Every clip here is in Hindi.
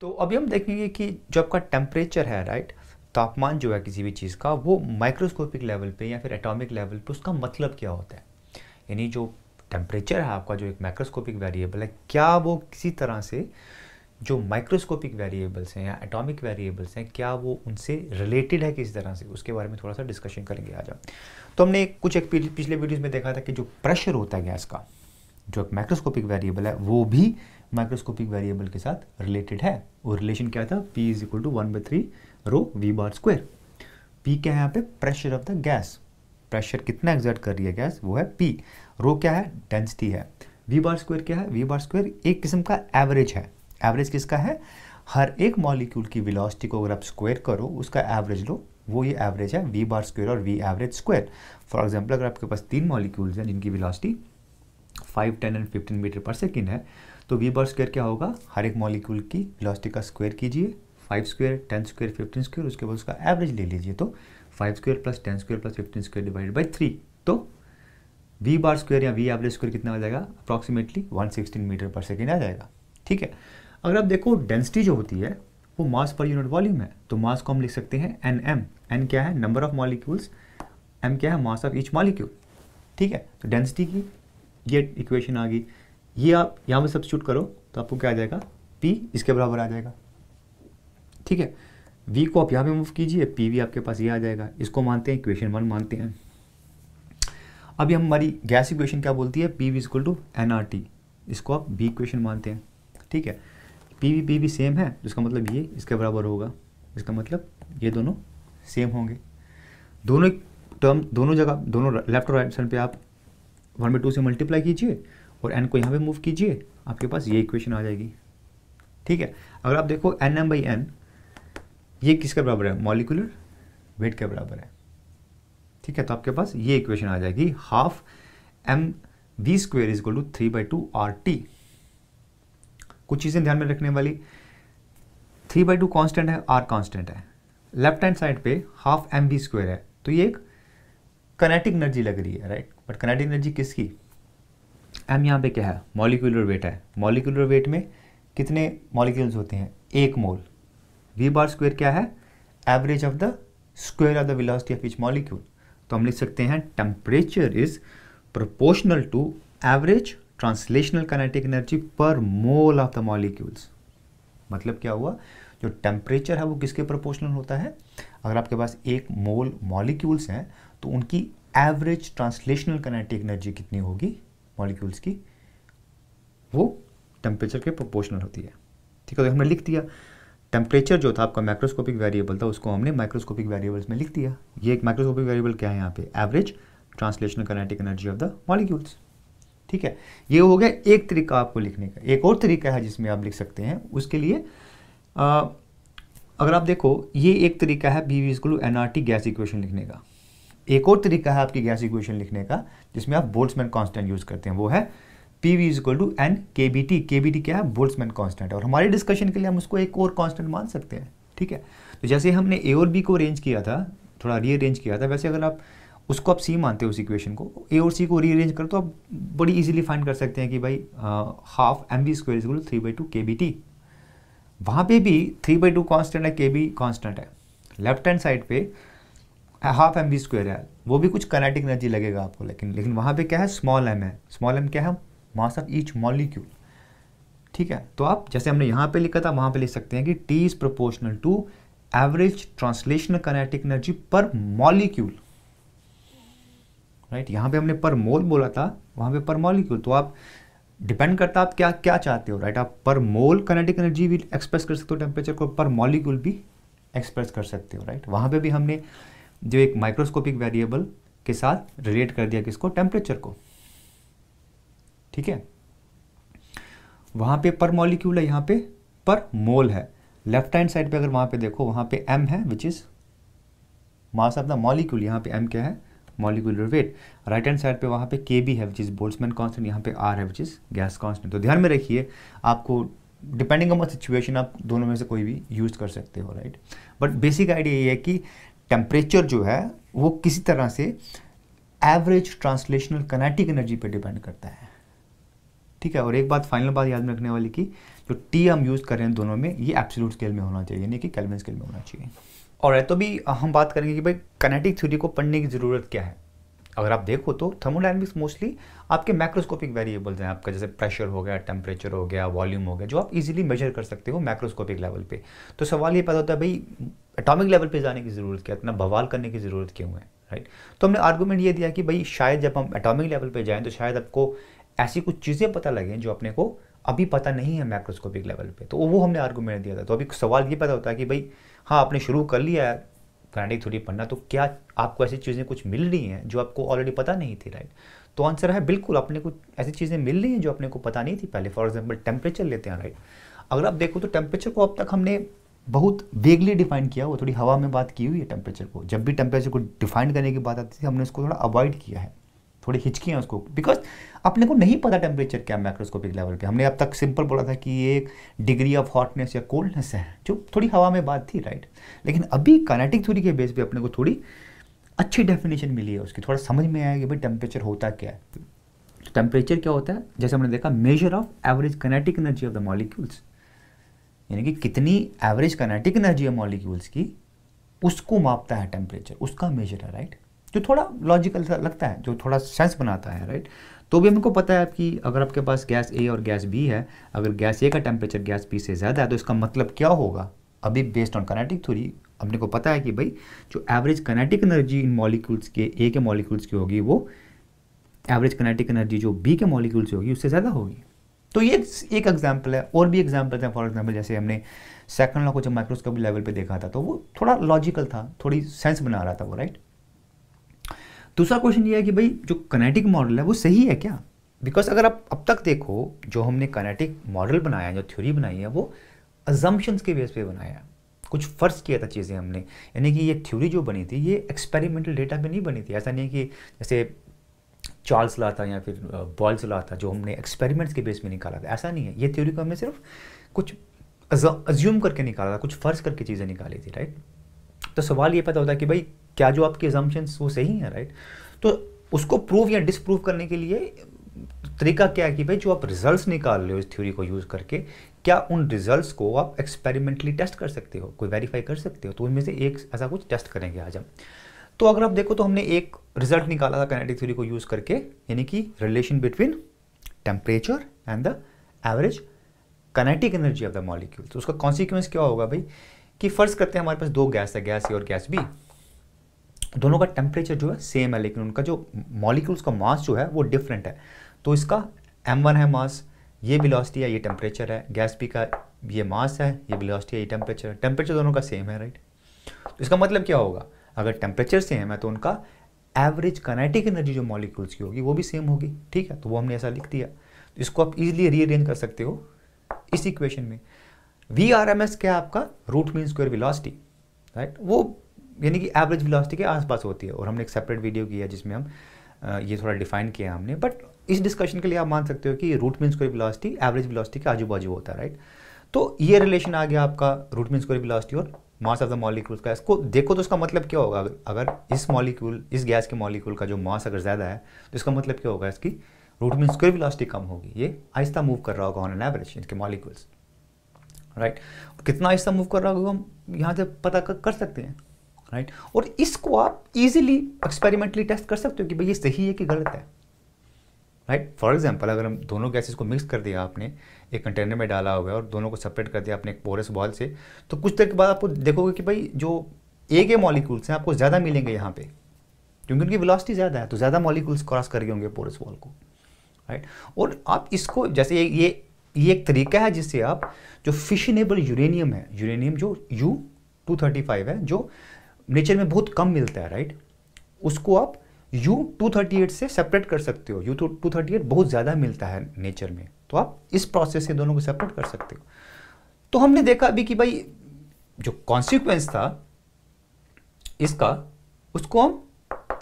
तो अभी हम देखेंगे कि जो आपका टेम्परेचर है राइट तापमान जो है किसी भी चीज़ का वो माइक्रोस्कोपिक लेवल पे या फिर एटॉमिक लेवल पे उसका मतलब क्या होता है यानी जो टेम्परेचर है आपका जो एक माइक्रोस्कोपिक वेरिएबल है क्या वो किसी तरह से जो माइक्रोस्कोपिक वेरिएबल्स हैं या एटॉमिक वेरिएबल्स हैं क्या वो उनसे रिलेटेड है किसी तरह से उसके बारे में थोड़ा सा डिस्कशन करेंगे आज हम तो हमने कुछ एक पिछले वीडियोज़ में देखा था कि जो प्रेशर होता है गैस का जो एक माइक्रोस्कोपिक वेरिएबल है वो भी माइक्रोस्कोपिक वेरिएबल के साथ रिलेटेड है और रिलेशन क्या था P is equal to one by three rho V bar square P क्या है यहाँ पे pressure of the gas pressure कितना एग्जर्ट कर रही है गैस वो है पी रो क्या है डेंसिटी है वी बार स्क्वेयर क्या है वी बार स्क्वेयर एक किस्म का एवरेज है एवरेज किसका है हर एक मॉलिक्यूल की विलॉसिटी को अगर आप स्क्वेयर करो उसका एवरेज लो वो ये एवरेज है वी बार स्क्वेयर और V average square for example अगर आपके पास तीन मॉलिक्यूल्स हैं जिनकी velocity five ten and fifteen metre per second है तो वी बार स्क्वेयर क्या होगा हर एक मॉलिक्यूल की वेलोसिटी का स्क्वेयर कीजिए five square ten square fifteen square उसके बाद उसका एवरेज ले लीजिए तो five square plus ten square plus fifteen square divide by three तो वी बार स्क्वेयर या वी एवरेज स्क्वेयर कितना आ जाएगा approximately one sixteen metre per second आ जाएगा ठीक है अगर आप देखो डेंसिटी जो होती है वो मास पर यूनिट वॉल्यूम है तो मास को हम लिख सकते हैं एन एम एन क्या है नंबर ऑफ मॉलिक्यूल्स एम क्या है मास ऑफ ईच मॉलिक्यूल ठीक है तो डेंसिटी की ये इक्वेशन आ गई ये आप यहाँ पर सब्सिट्यूट करो तो आपको क्या आ जाएगा पी इसके बराबर आ जाएगा ठीक है वी को आप यहाँ पे मूव कीजिए पी वी आपके पास ये आ जाएगा इसको मानते हैं इक्वेशन वन मानते हैं अभी हम हमारी गैस इक्वेशन क्या बोलती है P V equal to N R T इसको आप बी इक्वेशन मानते हैं ठीक है P V P V same है जिसका मतलब ये इसके बराबर होगा इसका मतलब ये दोनों सेम होंगे दोनों टर्म दोनों जगह दोनों लेफ्ट और राइट साइड पे आप वन बाई टू से मल्टीप्लाई कीजिए और एन को यहाँ पे मूव कीजिए आपके पास ये इक्वेशन आ जाएगी ठीक है अगर आप देखो एन एम बाई एन ये किसके बराबर है मॉलिकुलर वेट के बराबर है ठीक है तो आपके पास ये इक्वेशन आ जाएगी half M V square is equal to three by two R T कुछ चीज़ें ध्यान में रखने वाली थ्री बाई टू कॉन्स्टेंट है आर कॉन्स्टेंट है लेफ्ट हैंड साइड पे हाफ एम वी स्क्वेयर है तो ये एक कनेटिक एनर्जी लग रही है राइट बट कनेटिक एनर्जी किसकी एम यहाँ पे क्या है मॉलिकुलर वेट है मॉलिकुलर वेट में कितने मॉलिक्यूल्स होते हैं एक मोल वी बार स्क्वायर क्या है average of the square of the velocity of each molecule तो हम लिख सकते हैं temperature is proportional to average translational kinetic energy per mole of the molecules मतलब क्या हुआ जो टेम्परेचर है वो किसके प्रोपोर्शनल होता है अगर आपके पास एक मोल मॉलिक्यूल्स हैं तो उनकी एवरेज ट्रांसलेशनल कनेटिक एनर्जी कितनी होगी मॉलिक्यूल्स की वो टेम्परेचर के प्रोपोर्शनल होती है ठीक है तो हमने लिख दिया टेम्परेचर जो था आपका माइक्रोस्कोपिक वेरिएबल था उसको हमने माइक्रोस्कोपिक वेरिएबल्स में लिख दिया ये एक माइक्रोस्कोपिक वेरिएबल क्या है यहाँ पे average translational kinetic energy of the molecules ठीक है ये हो गया एक तरीका आपको लिखने का एक और तरीका है जिसमें आप लिख सकते हैं उसके लिए आ, अगर आप देखो ये एक तरीका है B V N R T gas equation लिखने का एक और तरीका है आपकी गैस इक्वेशन लिखने का जिसमें आप बोल्ट्समैन कांस्टेंट यूज़ करते हैं वो है P V is equal to N K B T K B T क्या है बोल्ट्समैन कांस्टेंट और हमारे डिस्कशन के लिए हम उसको एक और कांस्टेंट मान सकते हैं ठीक है तो जैसे हमने ए और बी को अरेंज किया था थोड़ा रीअरेंज किया था वैसे अगर आप उसको आप सी मानते हो उस इक्वेशन को ए और सी को रीअरेंज करो तो आप बड़ी इजीली फाइंड कर सकते हैं कि भाई half M B square to three by two K B T वहाँ पर भी थ्री बाई टू कॉन्स्टेंट है के बी कॉन्स्टेंट है लेफ्ट हैंड साइड पर हाफ एम बी स्क्वेयर है वो भी कुछ कनेटिक एनर्जी लगेगा आपको लेकिन लेकिन वहाँ पे क्या है स्मॉल एम है स्मॉल एम क्या है मास ऑफ ईच मॉलिक्यूल ठीक है तो आप जैसे हमने यहाँ पे लिखा था वहाँ पे लिख सकते हैं कि T is proportional to average translational kinetic energy per molecule right यहाँ पे हमने पर मोल बोला था वहाँ पे पर मॉलिक्यूल तो आप डिपेंड करता है आप क्या क्या चाहते हो राइट आप पर मोल कनेटिक एनर्जी भी एक्सप्रेस कर सकते हो टेम्परेचर को पर मॉलिक्यूल भी एक्सप्रेस कर सकते हो राइट वहाँ पे भी हमने जो एक माइक्रोस्कोपिक वेरिएबल के साथ रिलेट कर दिया किसको टेम्परेचर को ठीक है वहां पे पर मॉलिक्यूल है यहां पे पर मोल है लेफ्ट हैंड साइड पे अगर वहां पे देखो वहां पे एम है which is mass of the molecule यहां पे एम क्या है molecular weight right hand side पे वहां पे के बी है विच इज़ बोल्समैन कांस्टेंट यहां पे आर है विच इज़ गैस कॉन्स्टेंट तो ध्यान में रखिए आपको डिपेंडिंग ऑन सिचुएशन आप दोनों में से कोई भी यूज़ कर सकते हो राइट बट बेसिक आइडिया ये है कि टेम्परेचर जो है वो किसी तरह से एवरेज ट्रांसलेशनल कनेटिक एनर्जी पे डिपेंड करता है ठीक है और एक बात फाइनल बात याद में रखने वाली की जो टी हम यूज़ कर रहे हैं दोनों में ये एब्सोल्यूट स्केल में होना चाहिए यानी कि कैलविन स्केल में होना चाहिए और है तो भी हम बात करेंगे कि भाई कनेटिक थ्योरी को पढ़ने की ज़रूरत क्या है अगर आप देखो तो थर्मोडाइनमिक्स मोस्टली आपके मैक्रोस्कोपिक वेरिएबल्स हैं आपका जैसे प्रेशर हो गया टेम्परेचर हो गया वॉल्यूम हो गया जो आप इजीली मेजर कर सकते हो मैक्रोस्कोपिक लेवल पे तो सवाल ये पैदा होता है भाई एटॉमिक लेवल पे जाने की ज़रूरत क्या इतना बवाल करने की ज़रूरत क्यों है राइट तो हमने आर्गूमेंट ये दिया कि भाई शायद जब हम एटॉमिक लेवल पर जाएँ तो शायद आपको ऐसी कुछ चीज़ें पता लगें जो अपने को अभी पता नहीं है मैक्रोस्कोपिक लेवल पे तो वो हमने आर्गूमेंट दिया था तो अभी सवाल ये पता होता है कि भाई हाँ आपने शुरू कर लिया है ग्रांडिंग थ्योरी पढ़ना तो क्या आपको ऐसी चीज़ें कुछ मिल रही हैं जो आपको ऑलरेडी पता नहीं थी राइट तो आंसर है बिल्कुल अपने को ऐसी चीज़ें मिल रही हैं जो अपने को पता नहीं थी पहले फॉर एग्जाम्पल टेम्परेचर लेते हैं राइट अगर आप देखो तो टेम्परेचर को अब तक हमने बहुत वेगली डिफाइन किया हुआ थोड़ी हवा में बात की हुई है टेम्परेचर को जब भी टेम्परेचर को डिफाइन करने की बात आती थी हमने उसको थोड़ा अवॉइड किया है थोड़ी हिचकी उसको बिकॉज अपने को नहीं पता टेम्परेचर क्या माइक्रोस्कोपिक लेवल पे हमने अब तक सिंपल बोला था कि ये एक डिग्री ऑफ हॉटनेस या कोल्डनेस है जो थोड़ी हवा में बात थी राइट लेकिन अभी कानेटिक थ्योरी के बेस पे अपने को थोड़ी अच्छी डेफिनेशन मिली है उसकी थोड़ा समझ में आया कि भाई टेम्परेचर होता क्या है तो टेम्परेचर क्या होता है जैसे हमने देखा measure of average kinetic energy of the molecules यानी कि कितनी एवरेज कनेटिक एनर्जी है मॉलिक्यूल्स की उसको मापता है टेम्परेचर उसका मेजर है राइट जो थोड़ा लॉजिकल लगता है जो थोड़ा सेंस बनाता है राइट तो भी हमको पता है कि अगर आपके पास गैस ए और गैस बी है अगर गैस ए का टेम्परेचर गैस बी से ज़्यादा है तो इसका मतलब क्या होगा अभी बेस्ड ऑन कनेटिक थ्योरी अपने को पता है कि भाई जो एवरेज कनेटिक एनर्जी इन मॉलिक्यूल्स के ए के मॉलिक्यूल्स की होगी वो एवरेज कनेटिक एनर्जी जो बी के मॉलिक्यूल से होगी उससे ज़्यादा होगी तो ये एक एग्जाम्पल है और भी एग्जाम्पल हैं फॉर एग्जाम्पल जैसे हमने सेकंड लॉ को जब माइक्रोस्कोप लेवल पे देखा था तो वो थोड़ा लॉजिकल था थोड़ी सेंस बना रहा था वो राइट दूसरा क्वेश्चन ये है कि भाई जो कनेटिक मॉडल है वो सही है क्या बिकॉज अगर आप अब तक देखो जो हमने कनेटिक मॉडल बनाया है जो थ्योरी बनाई है वो अजम्पन्स के बेस पे बनाया है कुछ फ़र्ज किया था चीज़ें हमने यानी कि ये थ्योरी जो बनी थी ये एक्सपेरिमेंटल डेटा पे नहीं बनी थी ऐसा नहीं कि जैसे चार्ल्स ला था या फिर बॉयल्स ला था जो हमने एक्सपेरिमेंट्स के बेस में निकाला था ऐसा नहीं है ये थ्योरी को हमने सिर्फ कुछ अज्यूम करके निकाला था कुछ फ़र्ज करके चीज़ें निकाली थी राइट तो सवाल ये पता होता है कि भाई क्या जो आपके एग्जाम्पन्स वो सही हैं राइट तो उसको प्रूव या डिसप्रूव करने के लिए तरीका क्या है कि भाई जो आप रिजल्ट्स निकाल रहे हो इस थ्योरी को यूज़ करके क्या उन रिजल्ट्स को आप एक्सपेरिमेंटली टेस्ट कर सकते हो कोई वेरीफाई कर सकते हो तो उनमें से एक ऐसा कुछ टेस्ट करेंगे आज हम तो अगर आप देखो तो हमने एक रिजल्ट निकाला था कैनेटिक थ्योरी को यूज़ करके यानी कि relation between temperature and the average kinetic energy of the molecule तो उसका कॉन्सिक्वेंस क्या होगा भाई कि फ़र्ज़ करते हैं हमारे पास दो गैस है गैस ए और गैस बी दोनों का टेम्परेचर जो है सेम है लेकिन उनका जो मॉलिक्यूल्स का मास जो है वो डिफरेंट है तो इसका एम वन है मास ये वेलोसिटी है ये टेम्परेचर है गैस पी का ये मास है ये वेलोसिटी है ये टेम्परेचर है टेम्परेचर दोनों का सेम है राइट तो इसका मतलब क्या होगा अगर टेम्परेचर सेम है तो उनका एवरेज कनेटिक एनर्जी जो मॉलिक्यूल्स की होगी वो भी सेम होगी ठीक है तो वो हमने ऐसा लिख दिया तो इसको आप इजिली रीअरेंज कर सकते हो इस इक्वेशन में वी आर एम एस क्या है आपका root mean square velocity right वो यानी कि एवरेज वेलोसिटी के आसपास होती है और हमने एक सेपरेट वीडियो किया जिसमें हम ये थोड़ा डिफाइन किया हमने बट इस डिस्कशन के लिए आप मान सकते हो कि root mean square velocity average velocity के आजू बाजू होता है राइट तो ये रिलेशन आ गया आपका रूट मीन स्क्वायर वेलोसिटी और मास ऑफ द मॉलिक्यूल का इसको देखो तो इसका मतलब क्या होगा अगर इस मॉलिक्यूल इस गैस के मॉलिक्यूल का जो मास अगर ज़्यादा है तो इसका मतलब क्या होगा इसकी रूट मीन स्क्वायर वेलोसिटी कम होगी ये आहिस्ता मूव कर रहा होगा ऑन एन एवरेज इनके मॉलिक्यूल्स राइट कितना आहिस्ता मूव कर रहा होगा हम यहाँ से पता कर सकते हैं राइट और इसको आप इजीली एक्सपेरिमेंटली टेस्ट कर सकते हो कि भाई ये सही है कि गलत है राइट फॉर एग्जाम्पल अगर हम दोनों गैसेस को मिक्स कर दिया आपने एक कंटेनर में डाला हुआ है और दोनों को सेपरेट कर दिया आपने एक पोरस बॉल से तो कुछ देर के बाद आपको देखोगे कि भाई जो ए के मॉलिक्यूल्स हैं आपको ज़्यादा मिलेंगे यहाँ पे क्योंकि उनकी वेलोसिटी ज़्यादा है तो ज़्यादा मॉलिक्यूल्स क्रॉस कर गए होंगे पोरस बॉल को राइट और आप इसको जैसे ये ये ये एक तरीका है जिससे आप जो फिशनेबल यूरेनियम है यूरेनियम जो यू टू थर्टी फाइव है जो नेचर में बहुत कम मिलता है राइट उसको आप यू से सेपरेट कर सकते हो यू बहुत ज़्यादा मिलता है नेचर में तो आप इस प्रोसेस से दोनों को सेपरेट कर सकते हो तो हमने देखा अभी कि भाई जो कॉन्सिक्वेंस था इसका उसको हम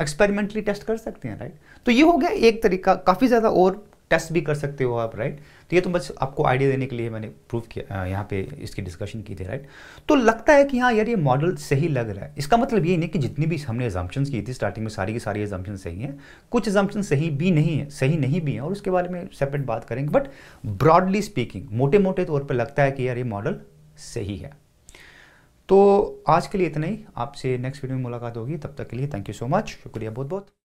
एक्सपेरिमेंटली टेस्ट कर सकते हैं राइट तो ये हो गया एक तरीका काफ़ी ज़्यादा और टेस्ट भी कर सकते हो आप राइट तो ये तो बस आपको आइडिया देने के लिए मैंने प्रूफ किया यहाँ पे इसकी डिस्कशन की थी राइट तो लगता है कि हाँ यार ये मॉडल सही लग रहा है इसका मतलब ये नहीं कि जितनी भी हमने एग्जाम्पन्स की थी स्टार्टिंग में सारी की सारी एग्जाम्पन सही हैं कुछ एग्जाम्पन सही भी नहीं है सही नहीं भी हैं और उसके बारे में सेपरेट बात करेंगे बट ब्रॉडली स्पीकिंग मोटे मोटे तौर पर लगता है कि यार ये मॉडल सही है तो आज के लिए इतना ही आपसे नेक्स्ट वीडियो में मुलाकात होगी तब तक के लिए थैंक यू सो मच शुक्रिया बहुत बहुत